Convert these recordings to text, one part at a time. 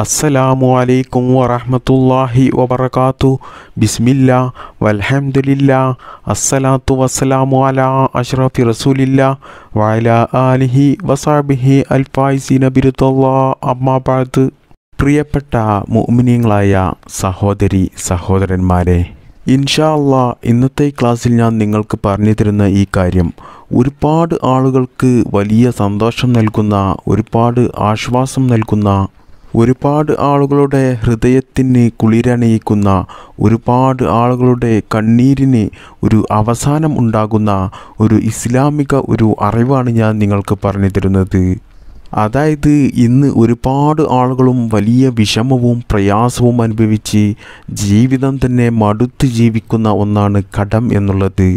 അസ്സലാമു അലൈക്കും വറഹമത്തല്ലാഹി വബർക്കാത്തു ബിസ്മില്ല വൽഹംദുലില്ല അസ്സലാത്തു വസ്സലാമു അല അഷ്റഫി റസൂലില്ല വയല ആലിഹി വസാബിഹി അൽഫായിസീന ബിരുദല്ലാ അമ്മാബാദ് പ്രിയപ്പെട്ട മുഅ്മിനീങ്ങളായ സഹോദരി സഹോദരന്മാരെ ഇൻഷാ അല്ലാ ഇന്നത്തെ ക്ലാസ്സിൽ ഞാൻ നിങ്ങൾക്ക് പറഞ്ഞു തരുന്ന ഈ കാര്യം ഒരുപാട് ആളുകൾക്ക് വലിയ സന്തോഷം നൽകുന്ന ഒരുപാട് ആശ്വാസം നൽകുന്ന ഒരുപാട് ആളുകളുടെ ഹൃദയത്തിന് കുളിരണിയിക്കുന്ന ഒരുപാട് ആളുകളുടെ കണ്ണീരിന് ഒരു അവസാനം ഉണ്ടാകുന്ന ഒരു ഇസ്ലാമിക ഒരു അറിവാണ് ഞാൻ നിങ്ങൾക്ക് പറഞ്ഞു തരുന്നത് അതായത് ഇന്ന് ഒരുപാട് ആളുകളും വലിയ വിഷമവും പ്രയാസവും അനുഭവിച്ച് ജീവിതം തന്നെ മടുത്ത് ജീവിക്കുന്ന ഒന്നാണ് കടം എന്നുള്ളത്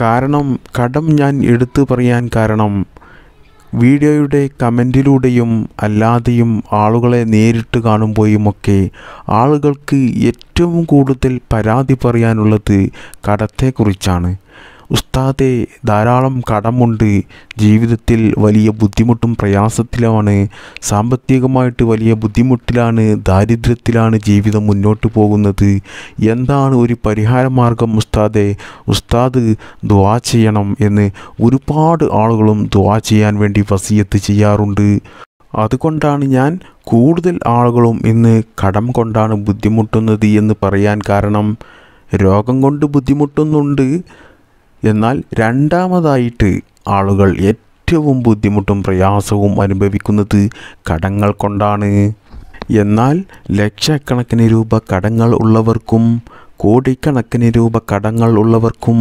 കാരണം കടം ഞാൻ എടുത്തു പറയാൻ കാരണം വീഡിയോയുടെ കമൻറ്റിലൂടെയും അല്ലാതെയും ആളുകളെ നേരിട്ട് കാണുമ്പോഴുമൊക്കെ ആളുകൾക്ക് ഏറ്റവും കൂടുതൽ പരാതി പറയാനുള്ളത് കടത്തെക്കുറിച്ചാണ് ഉസ്താദെ ധാരാളം കടമുണ്ട് ജീവിതത്തിൽ വലിയ ബുദ്ധിമുട്ടും പ്രയാസത്തിലാണ് സാമ്പത്തികമായിട്ട് വലിയ ബുദ്ധിമുട്ടിലാണ് ദാരിദ്ര്യത്തിലാണ് ജീവിതം മുന്നോട്ട് പോകുന്നത് എന്താണ് ഒരു മാർഗം ഉസ്താദെ ഉസ്താദ് ദുവാ ചെയ്യണം എന്ന് ഒരുപാട് ആളുകളും ദുവാ ചെയ്യാൻ വേണ്ടി വസീയത്ത് ചെയ്യാറുണ്ട് അതുകൊണ്ടാണ് ഞാൻ കൂടുതൽ ആളുകളും ഇന്ന് കടം കൊണ്ടാണ് ബുദ്ധിമുട്ടുന്നത് എന്ന് പറയാൻ കാരണം രോഗം കൊണ്ട് ബുദ്ധിമുട്ടുന്നുണ്ട് എന്നാൽ രണ്ടാമതായിട്ട് ആളുകൾ ഏറ്റവും ബുദ്ധിമുട്ടും പ്രയാസവും അനുഭവിക്കുന്നത് കടങ്ങൾ കൊണ്ടാണ് എന്നാൽ ലക്ഷക്കണക്കിന് രൂപ കടങ്ങൾ ഉള്ളവർക്കും കോടിക്കണക്കിന് രൂപ കടങ്ങൾ ഉള്ളവർക്കും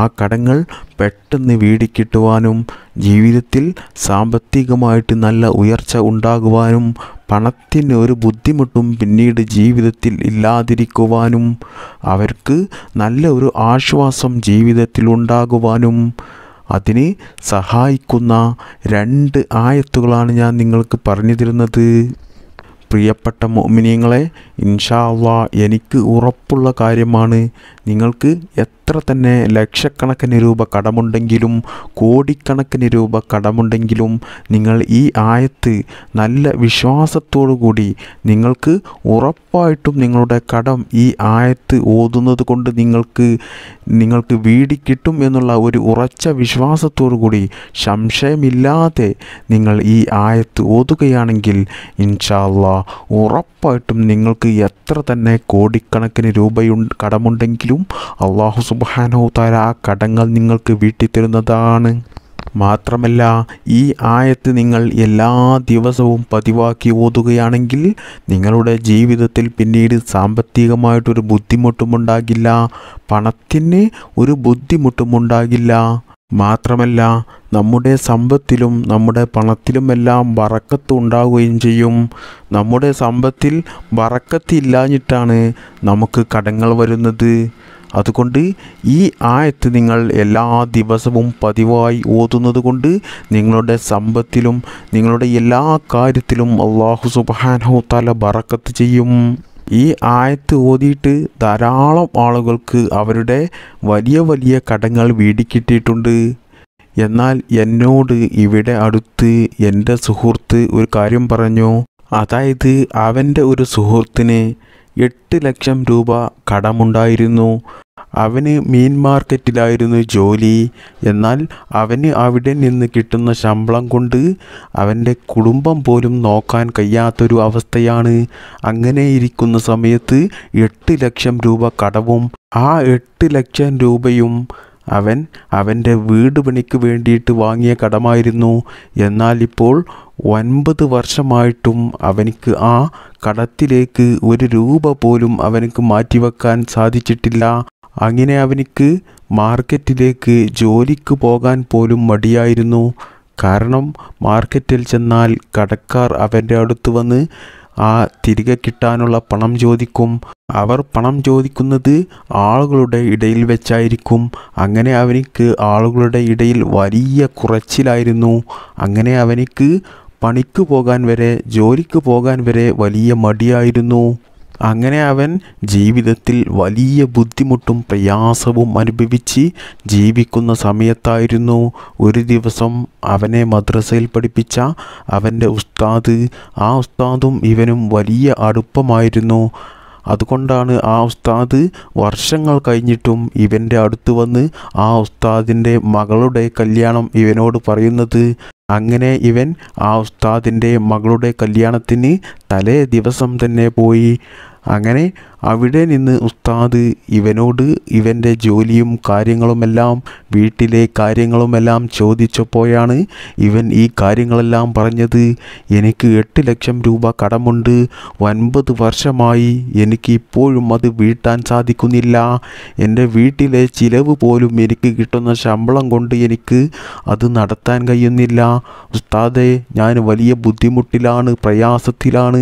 ആ കടങ്ങൾ പെട്ടെന്ന് വീടിക്കിട്ടുവാനും ജീവിതത്തിൽ സാമ്പത്തികമായിട്ട് നല്ല ഉയർച്ച ഉണ്ടാകുവാനും പണത്തിന് ഒരു ബുദ്ധിമുട്ടും പിന്നീട് ജീവിതത്തിൽ ഇല്ലാതിരിക്കുവാനും അവർക്ക് നല്ല ഒരു ആശ്വാസം ജീവിതത്തിൽ ഉണ്ടാകുവാനും അതിന് സഹായിക്കുന്ന രണ്ട് ആയത്തുകളാണ് ഞാൻ നിങ്ങൾക്ക് പറഞ്ഞു തരുന്നത് പ്രിയപ്പെട്ട മോമിനിയങ്ങളെ ഇൻഷാ എനിക്ക് ഉറപ്പുള്ള കാര്യമാണ് നിങ്ങൾക്ക് എത്ര തന്നെ ലക്ഷക്കണക്കിന് രൂപ കടമുണ്ടെങ്കിലും കോടിക്കണക്കിന് രൂപ കടമുണ്ടെങ്കിലും നിങ്ങൾ ഈ ആയത്ത് നല്ല വിശ്വാസത്തോടു കൂടി നിങ്ങൾക്ക് ഉറപ്പായിട്ടും നിങ്ങളുടെ കടം ഈ ആയത്ത് ഓതുന്നത് കൊണ്ട് നിങ്ങൾക്ക് നിങ്ങൾക്ക് വീടി കിട്ടും എന്നുള്ള ഒരു ഉറച്ച വിശ്വാസത്തോടു കൂടി സംശയമില്ലാതെ നിങ്ങൾ ഈ ആയത്ത് ഓതുകയാണെങ്കിൽ ഇൻഷാല്ല ഉറപ്പായിട്ടും നിങ്ങൾക്ക് എത്ര തന്നെ കോടിക്കണക്കിന് രൂപയുണ്ട് കടമുണ്ടെങ്കിലും എങ്കിലും അള്ളാഹു സുബാനോ തര ആ കടങ്ങൾ നിങ്ങൾക്ക് വീട്ടി തരുന്നതാണ് മാത്രമല്ല ഈ ആയത്ത് നിങ്ങൾ എല്ലാ ദിവസവും പതിവാക്കി ഓതുകയാണെങ്കിൽ നിങ്ങളുടെ ജീവിതത്തിൽ പിന്നീട് സാമ്പത്തികമായിട്ടൊരു ബുദ്ധിമുട്ടുമുണ്ടാകില്ല പണത്തിന് ഒരു ബുദ്ധിമുട്ടുമുണ്ടാകില്ല മാത്രമല്ല നമ്മുടെ സമ്പത്തിലും നമ്മുടെ പണത്തിലുമെല്ലാം വറക്കത്ത് ഉണ്ടാവുകയും ചെയ്യും നമ്മുടെ സമ്പത്തിൽ വറക്കത്തില്ലാഞ്ഞിട്ടാണ് നമുക്ക് കടങ്ങൾ വരുന്നത് അതുകൊണ്ട് ഈ ആയത്ത് നിങ്ങൾ എല്ലാ ദിവസവും പതിവായി ഓതുന്നത് കൊണ്ട് നിങ്ങളുടെ സമ്പത്തിലും നിങ്ങളുടെ എല്ലാ കാര്യത്തിലും അള്ളാഹു സുബാനോ തല ബറക്കത്ത് ചെയ്യും ഈ ആയത്ത് ഓതിയിട്ട് ധാരാളം ആളുകൾക്ക് അവരുടെ വലിയ വലിയ കടങ്ങൾ വീടിക്കിട്ടിയിട്ടുണ്ട് എന്നാൽ എന്നോട് ഇവിടെ അടുത്ത് എൻ്റെ സുഹൃത്ത് ഒരു കാര്യം പറഞ്ഞു അതായത് അവൻ്റെ ഒരു സുഹൃത്തിന് എട്ട് ലക്ഷം രൂപ കടമുണ്ടായിരുന്നു അവന് മീൻ മാർക്കറ്റിലായിരുന്നു ജോലി എന്നാൽ അവന് അവിടെ നിന്ന് കിട്ടുന്ന ശമ്പളം കൊണ്ട് അവൻ്റെ കുടുംബം പോലും നോക്കാൻ കഴിയാത്തൊരു അവസ്ഥയാണ് അങ്ങനെ ഇരിക്കുന്ന സമയത്ത് എട്ട് ലക്ഷം രൂപ കടവും ആ എട്ട് ലക്ഷം രൂപയും അവൻ അവൻ്റെ വീട് പണിക്ക് വേണ്ടിയിട്ട് വാങ്ങിയ കടമായിരുന്നു എന്നാൽ ഇപ്പോൾ ഒൻപത് വർഷമായിട്ടും അവനിക്ക് ആ കടത്തിലേക്ക് ഒരു രൂപ പോലും അവനക്ക് മാറ്റിവെക്കാൻ സാധിച്ചിട്ടില്ല അങ്ങനെ അവനിക്ക് മാർക്കറ്റിലേക്ക് ജോലിക്ക് പോകാൻ പോലും മടിയായിരുന്നു കാരണം മാർക്കറ്റിൽ ചെന്നാൽ കടക്കാർ അവൻ്റെ അടുത്ത് വന്ന് ആ തിരികെ കിട്ടാനുള്ള പണം ചോദിക്കും അവർ പണം ചോദിക്കുന്നത് ആളുകളുടെ ഇടയിൽ വെച്ചായിരിക്കും അങ്ങനെ അവനിക്ക് ആളുകളുടെ ഇടയിൽ വലിയ കുറച്ചിലായിരുന്നു അങ്ങനെ അവനിക്ക് പണിക്ക് പോകാൻ വരെ ജോലിക്ക് പോകാൻ വരെ വലിയ മടിയായിരുന്നു അങ്ങനെ അവൻ ജീവിതത്തിൽ വലിയ ബുദ്ധിമുട്ടും പ്രയാസവും അനുഭവിച്ച് ജീവിക്കുന്ന സമയത്തായിരുന്നു ഒരു ദിവസം അവനെ മദ്രസയിൽ പഠിപ്പിച്ച അവൻ്റെ ഉസ്താദ് ആ ഉസ്താദും ഇവനും വലിയ അടുപ്പമായിരുന്നു അതുകൊണ്ടാണ് ആ ഉസ്താദ് വർഷങ്ങൾ കഴിഞ്ഞിട്ടും ഇവൻ്റെ അടുത്ത് വന്ന് ആ ഉസ്താദിൻ്റെ മകളുടെ കല്യാണം ഇവനോട് പറയുന്നത് അങ്ങനെ ഇവൻ ആ ഉസ്താദിൻ്റെ മകളുടെ കല്യാണത്തിന് തലേ ദിവസം തന്നെ പോയി അങ്ങനെ അവിടെ നിന്ന് ഉസ്താദ് ഇവനോട് ഇവൻ്റെ ജോലിയും കാര്യങ്ങളുമെല്ലാം വീട്ടിലെ കാര്യങ്ങളുമെല്ലാം ചോദിച്ചപ്പോഴാണ് ഇവൻ ഈ കാര്യങ്ങളെല്ലാം പറഞ്ഞത് എനിക്ക് എട്ട് ലക്ഷം രൂപ കടമുണ്ട് ഒൻപത് വർഷമായി എനിക്ക് ഇപ്പോഴും അത് വീട്ടാൻ സാധിക്കുന്നില്ല എൻ്റെ വീട്ടിലെ ചിലവ് പോലും എനിക്ക് കിട്ടുന്ന ശമ്പളം കൊണ്ട് എനിക്ക് അത് നടത്താൻ കഴിയുന്നില്ല ഉസ്താദെ ഞാൻ വലിയ ബുദ്ധിമുട്ടിലാണ് പ്രയാസത്തിലാണ്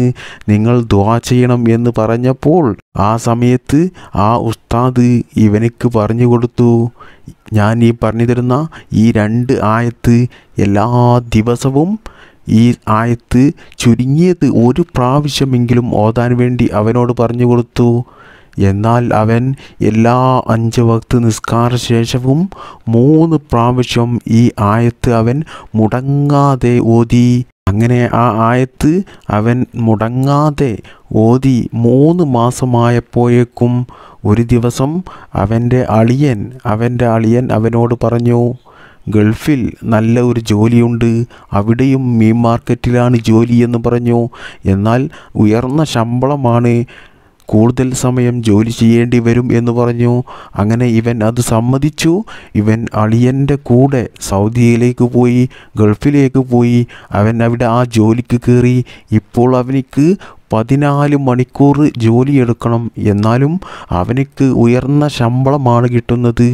നിങ്ങൾ ദ്വാ ചെയ്യണം എന്ന് പറഞ്ഞപ്പോൾ ആ സമയത്ത് ആ ഉസ്താദ് ഇവനക്ക് പറഞ്ഞു കൊടുത്തു ഞാൻ ഈ പറഞ്ഞു തരുന്ന ഈ രണ്ട് ആയത്ത് എല്ലാ ദിവസവും ഈ ആയത്ത് ചുരുങ്ങിയത് ഒരു പ്രാവശ്യമെങ്കിലും ഓതാൻ വേണ്ടി അവനോട് പറഞ്ഞു കൊടുത്തു എന്നാൽ അവൻ എല്ലാ അഞ്ച് വക്ത് നിസ്കാര ശേഷവും മൂന്ന് പ്രാവശ്യം ഈ ആയത്ത് അവൻ മുടങ്ങാതെ ഓതി അങ്ങനെ ആ ആയത്ത് അവൻ മുടങ്ങാതെ ഓതി മൂന്ന് മാസമായപ്പോയേക്കും ഒരു ദിവസം അവൻ്റെ അളിയൻ അവൻ്റെ അളിയൻ അവനോട് പറഞ്ഞു ഗൾഫിൽ നല്ല ഒരു ജോലിയുണ്ട് അവിടെയും മീൻ മാർക്കറ്റിലാണ് ജോലി എന്ന് പറഞ്ഞു എന്നാൽ ഉയർന്ന ശമ്പളമാണ് കൂടുതൽ സമയം ജോലി ചെയ്യേണ്ടി വരും എന്ന് പറഞ്ഞു അങ്ങനെ ഇവൻ അത് സമ്മതിച്ചു ഇവൻ അളിയൻ്റെ കൂടെ സൗദിയിലേക്ക് പോയി ഗൾഫിലേക്ക് പോയി അവൻ അവിടെ ആ ജോലിക്ക് കയറി ഇപ്പോൾ അവനിക്ക് പതിനാല് മണിക്കൂർ ജോലിയെടുക്കണം എന്നാലും അവനക്ക് ഉയർന്ന ശമ്പളമാണ് കിട്ടുന്നത്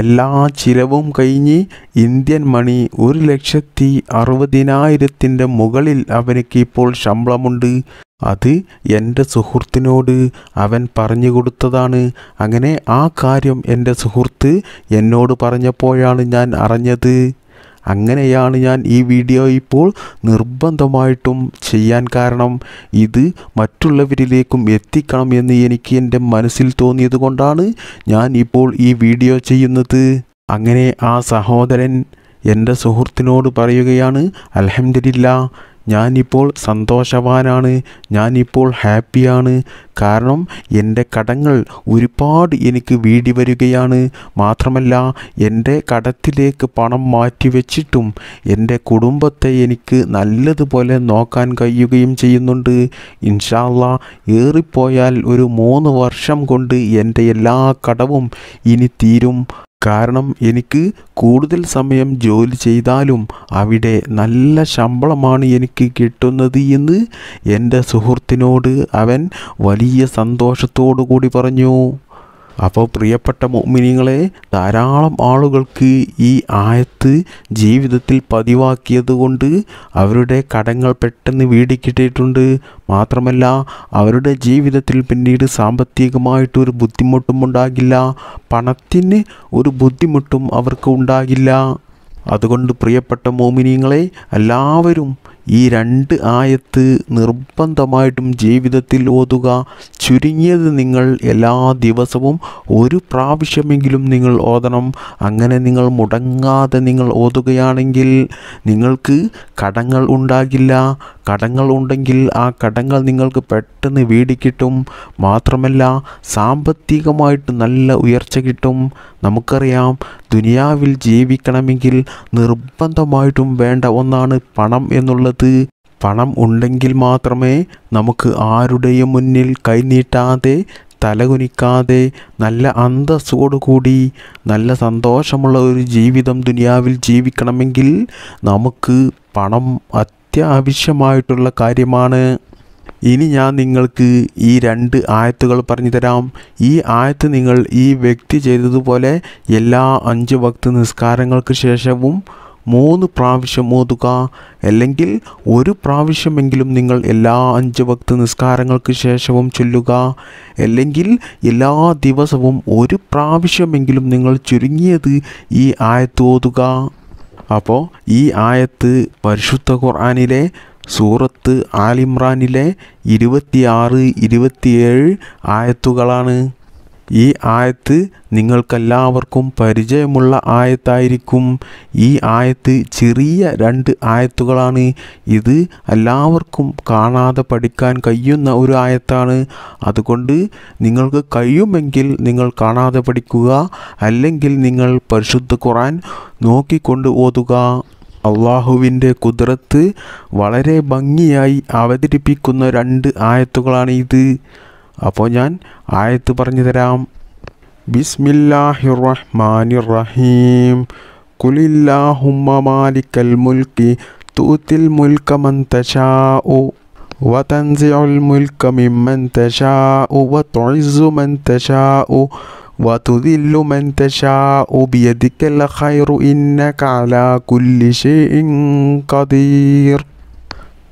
എല്ലാ ചിലവും കഴിഞ്ഞ് ഇന്ത്യൻ മണി ഒരു ലക്ഷത്തി അറുപതിനായിരത്തിൻ്റെ മുകളിൽ അവനക്ക് ഇപ്പോൾ ശമ്പളമുണ്ട് അത് എൻ്റെ സുഹൃത്തിനോട് അവൻ പറഞ്ഞു കൊടുത്തതാണ് അങ്ങനെ ആ കാര്യം എൻ്റെ സുഹൃത്ത് എന്നോട് പറഞ്ഞപ്പോഴാണ് ഞാൻ അറിഞ്ഞത് അങ്ങനെയാണ് ഞാൻ ഈ വീഡിയോ ഇപ്പോൾ നിർബന്ധമായിട്ടും ചെയ്യാൻ കാരണം ഇത് മറ്റുള്ളവരിലേക്കും എത്തിക്കണം എന്ന് എനിക്ക് എൻ്റെ മനസ്സിൽ തോന്നിയത് കൊണ്ടാണ് ഞാൻ ഇപ്പോൾ ഈ വീഡിയോ ചെയ്യുന്നത് അങ്ങനെ ആ സഹോദരൻ എൻ്റെ സുഹൃത്തിനോട് പറയുകയാണ് അലഹമില്ല ഞാനിപ്പോൾ സന്തോഷവാനാണ് ഞാനിപ്പോൾ ഹാപ്പിയാണ് കാരണം എൻ്റെ കടങ്ങൾ ഒരുപാട് എനിക്ക് വീടി വരികയാണ് മാത്രമല്ല എൻ്റെ കടത്തിലേക്ക് പണം മാറ്റിവെച്ചിട്ടും എൻ്റെ കുടുംബത്തെ എനിക്ക് നല്ലതുപോലെ നോക്കാൻ കഴിയുകയും ചെയ്യുന്നുണ്ട് ഇൻഷാല്ല ഏറിപ്പോയാൽ ഒരു മൂന്ന് വർഷം കൊണ്ട് എൻ്റെ എല്ലാ കടവും ഇനി തീരും കാരണം എനിക്ക് കൂടുതൽ സമയം ജോലി ചെയ്താലും അവിടെ നല്ല ശമ്പളമാണ് എനിക്ക് കിട്ടുന്നത് എന്ന് എൻ്റെ സുഹൃത്തിനോട് അവൻ വലിയ സന്തോഷത്തോടു കൂടി പറഞ്ഞു അപ്പോൾ പ്രിയപ്പെട്ട മുഅ്മിനീങ്ങളെ ധാരാളം ആളുകൾക്ക് ഈ ആയത്ത് ജീവിതത്തിൽ പതിവാക്കിയത് കൊണ്ട് അവരുടെ കടങ്ങൾ പെട്ടെന്ന് വീടിക്കിട്ടിട്ടുണ്ട് മാത്രമല്ല അവരുടെ ജീവിതത്തിൽ പിന്നീട് സാമ്പത്തികമായിട്ടൊരു ബുദ്ധിമുട്ടും ഉണ്ടാകില്ല പണത്തിന് ഒരു ബുദ്ധിമുട്ടും അവർക്ക് ഉണ്ടാകില്ല അതുകൊണ്ട് പ്രിയപ്പെട്ട മോമിനിയങ്ങളെ എല്ലാവരും ഈ രണ്ട് ആയത്ത് നിർബന്ധമായിട്ടും ജീവിതത്തിൽ ഓതുക ചുരുങ്ങിയത് നിങ്ങൾ എല്ലാ ദിവസവും ഒരു പ്രാവശ്യമെങ്കിലും നിങ്ങൾ ഓതണം അങ്ങനെ നിങ്ങൾ മുടങ്ങാതെ നിങ്ങൾ ഓതുകയാണെങ്കിൽ നിങ്ങൾക്ക് കടങ്ങൾ ഉണ്ടാകില്ല കടങ്ങൾ ഉണ്ടെങ്കിൽ ആ കടങ്ങൾ നിങ്ങൾക്ക് പെട്ടെന്ന് വീടി കിട്ടും മാത്രമല്ല സാമ്പത്തികമായിട്ട് നല്ല ഉയർച്ച കിട്ടും നമുക്കറിയാം ദുനിയാവിൽ ജീവിക്കണമെങ്കിൽ നിർബന്ധമായിട്ടും വേണ്ട ഒന്നാണ് പണം എന്നുള്ളത് പണം ഉണ്ടെങ്കിൽ മാത്രമേ നമുക്ക് ആരുടെയും മുന്നിൽ കൈനീട്ടാതെ തലകുനിക്കാതെ നല്ല അന്തസ്സോടുകൂടി നല്ല സന്തോഷമുള്ള ഒരു ജീവിതം ദുനിയാവിൽ ജീവിക്കണമെങ്കിൽ നമുക്ക് പണം അത്യാവശ്യമായിട്ടുള്ള കാര്യമാണ് ഇനി ഞാൻ നിങ്ങൾക്ക് ഈ രണ്ട് ആയത്തുകൾ പറഞ്ഞു തരാം ഈ ആയത്ത് നിങ്ങൾ ഈ വ്യക്തി ചെയ്തതുപോലെ എല്ലാ അഞ്ച് ഭക്ത നിസ്കാരങ്ങൾക്ക് ശേഷവും മൂന്ന് പ്രാവശ്യം ഓതുക അല്ലെങ്കിൽ ഒരു പ്രാവശ്യമെങ്കിലും നിങ്ങൾ എല്ലാ അഞ്ച് ഭക്ത നിസ്കാരങ്ങൾക്ക് ശേഷവും ചൊല്ലുക അല്ലെങ്കിൽ എല്ലാ ദിവസവും ഒരു പ്രാവശ്യമെങ്കിലും നിങ്ങൾ ചുരുങ്ങിയത് ഈ ആയത്ത് ഓതുക അപ്പോൾ ഈ ആയത്ത് പരിശുദ്ധ ഖുർആാനിലെ സൂറത്ത് ആലിമ്രാനിലെ ഇരുപത്തിയാറ് ഇരുപത്തിയേഴ് ആയത്തുകളാണ് ഈ ആയത്ത് നിങ്ങൾക്കെല്ലാവർക്കും പരിചയമുള്ള ആയത്തായിരിക്കും ഈ ആയത്ത് ചെറിയ രണ്ട് ആയത്തുകളാണ് ഇത് എല്ലാവർക്കും കാണാതെ പഠിക്കാൻ കഴിയുന്ന ഒരു ആയത്താണ് അതുകൊണ്ട് നിങ്ങൾക്ക് കഴിയുമെങ്കിൽ നിങ്ങൾ കാണാതെ പഠിക്കുക അല്ലെങ്കിൽ നിങ്ങൾ പരിശുദ്ധ ഖുറാൻ നോക്കിക്കൊണ്ട് ഓതുക അള്ളാഹുവിൻ്റെ കുതിരത്ത് വളരെ ഭംഗിയായി അവതരിപ്പിക്കുന്ന രണ്ട് ആയത്തുകളാണ് ഇത് അപ്പോൾ ഞാൻ ആയത്ത് പറഞ്ഞു തരാം ബിസ്മില്ലാഹി റഹ്മാനി റഹീം കുലില്ലാഹുമ്മ മാലിക്കൽ മുൽക്കി തൂത്തിൽ മുൽക്ക وتنزع الملك ممن تشاء وتعز من تشاء وتذل من تشاء بيدك الخير إنك على كل شيء قدير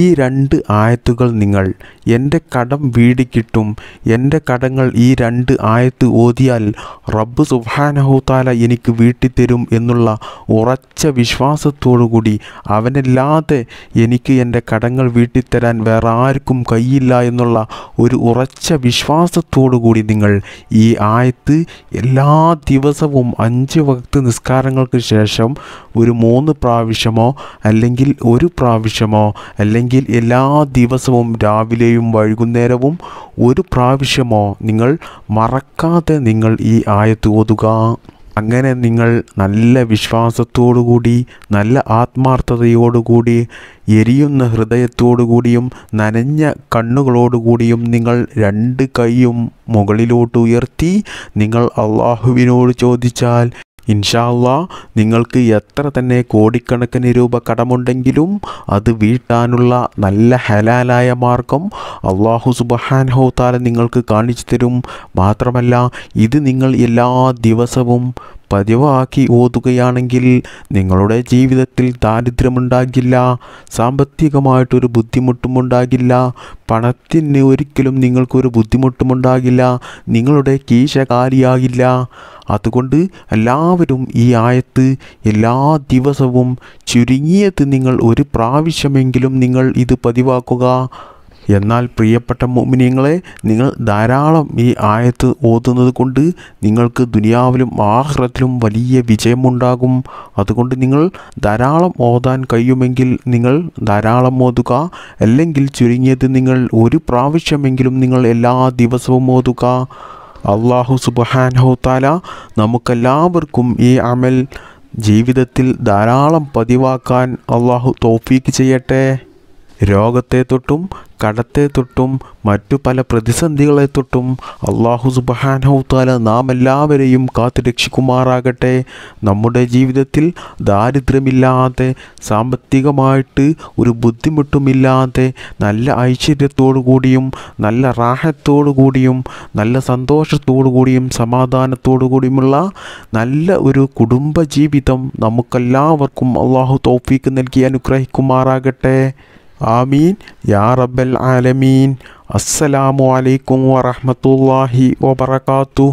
ഈ രണ്ട് ആയത്തുകൾ നിങ്ങൾ എൻ്റെ കടം വീടിക്കിട്ടും എൻ്റെ കടങ്ങൾ ഈ രണ്ട് ആയത്ത് ഓതിയാൽ റബ്ബ് സുബാനഹുത്താല എനിക്ക് വീട്ടിത്തരും എന്നുള്ള ഉറച്ച വിശ്വാസത്തോടുകൂടി അവനല്ലാതെ എനിക്ക് എൻ്റെ കടങ്ങൾ വീട്ടിത്തരാൻ വേറെ ആർക്കും കയ്യില്ല എന്നുള്ള ഒരു ഉറച്ച വിശ്വാസത്തോടുകൂടി നിങ്ങൾ ഈ ആയത്ത് എല്ലാ ദിവസവും അഞ്ച് വക്ത് നിസ്കാരങ്ങൾക്ക് ശേഷം ഒരു മൂന്ന് പ്രാവശ്യമോ അല്ലെങ്കിൽ ഒരു പ്രാവശ്യമോ അല്ലെങ്കിൽ അല്ലെങ്കിൽ എല്ലാ ദിവസവും രാവിലെയും വൈകുന്നേരവും ഒരു പ്രാവശ്യമോ നിങ്ങൾ മറക്കാതെ നിങ്ങൾ ഈ ആയത്ത് ഓതുക അങ്ങനെ നിങ്ങൾ നല്ല വിശ്വാസത്തോടുകൂടി നല്ല ആത്മാർത്ഥതയോടുകൂടി എരിയുന്ന ഹൃദയത്തോടുകൂടിയും നനഞ്ഞ കണ്ണുകളോടുകൂടിയും നിങ്ങൾ രണ്ട് കൈയും മുകളിലോട്ട് ഉയർത്തി നിങ്ങൾ അള്ളാഹുവിനോട് ചോദിച്ചാൽ ഇൻഷാല്ല നിങ്ങൾക്ക് എത്ര തന്നെ കോടിക്കണക്കിന് രൂപ കടമുണ്ടെങ്കിലും അത് വീട്ടാനുള്ള നല്ല ഹലാലായ മാർഗം അള്ളാഹു സുബഹാൻഹോ താല നിങ്ങൾക്ക് കാണിച്ചു തരും മാത്രമല്ല ഇത് നിങ്ങൾ എല്ലാ ദിവസവും പതിവാക്കി ഓതുകയാണെങ്കിൽ നിങ്ങളുടെ ജീവിതത്തിൽ ദാരിദ്ര്യമുണ്ടാകില്ല സാമ്പത്തികമായിട്ടൊരു ബുദ്ധിമുട്ടും ഉണ്ടാകില്ല പണത്തിന് ഒരിക്കലും നിങ്ങൾക്കൊരു ബുദ്ധിമുട്ടും ഉണ്ടാകില്ല നിങ്ങളുടെ കീശ കാലിയാകില്ല അതുകൊണ്ട് എല്ലാവരും ഈ ആയത്ത് എല്ലാ ദിവസവും ചുരുങ്ങിയത് നിങ്ങൾ ഒരു പ്രാവശ്യമെങ്കിലും നിങ്ങൾ ഇത് പതിവാക്കുക എന്നാൽ പ്രിയപ്പെട്ട മോമിനിയങ്ങളെ നിങ്ങൾ ധാരാളം ഈ ആയത്ത് ഓതുന്നത് കൊണ്ട് നിങ്ങൾക്ക് ദുനിയാവിലും ആഹ്റത്തിലും വലിയ വിജയമുണ്ടാകും അതുകൊണ്ട് നിങ്ങൾ ധാരാളം ഓതാൻ കഴിയുമെങ്കിൽ നിങ്ങൾ ധാരാളം ഓതുക അല്ലെങ്കിൽ ചുരുങ്ങിയത് നിങ്ങൾ ഒരു പ്രാവശ്യമെങ്കിലും നിങ്ങൾ എല്ലാ ദിവസവും ഓതുക അള്ളാഹു ഹോത്താല നമുക്കെല്ലാവർക്കും ഈ അമൽ ജീവിതത്തിൽ ധാരാളം പതിവാക്കാൻ അള്ളാഹു തോഫീക്ക് ചെയ്യട്ടെ രോഗത്തെ തൊട്ടും കടത്തെ തൊട്ടും മറ്റു പല പ്രതിസന്ധികളെ തൊട്ടും അള്ളാഹു സുബഹാനഹുത്താല നാം എല്ലാവരെയും കാത്തുരക്ഷിക്കുമാറാകട്ടെ നമ്മുടെ ജീവിതത്തിൽ ദാരിദ്ര്യമില്ലാതെ സാമ്പത്തികമായിട്ട് ഒരു ബുദ്ധിമുട്ടുമില്ലാതെ നല്ല ഐശ്വര്യത്തോടു കൂടിയും നല്ല റാഹത്തോടു കൂടിയും നല്ല സന്തോഷത്തോടു കൂടിയും സമാധാനത്തോടു കൂടിയുമുള്ള നല്ല ഒരു കുടുംബജീവിതം നമുക്കെല്ലാവർക്കും അള്ളാഹു തോഫീക്ക് നൽകി അനുഗ്രഹിക്കുമാറാകട്ടെ ആമീൻ യാ റബ്ബൽ ആലമീൻ അസ്സലാമു അലൈക്കും വറഹമത്തല്ലാഹി വബർക്കാത്തു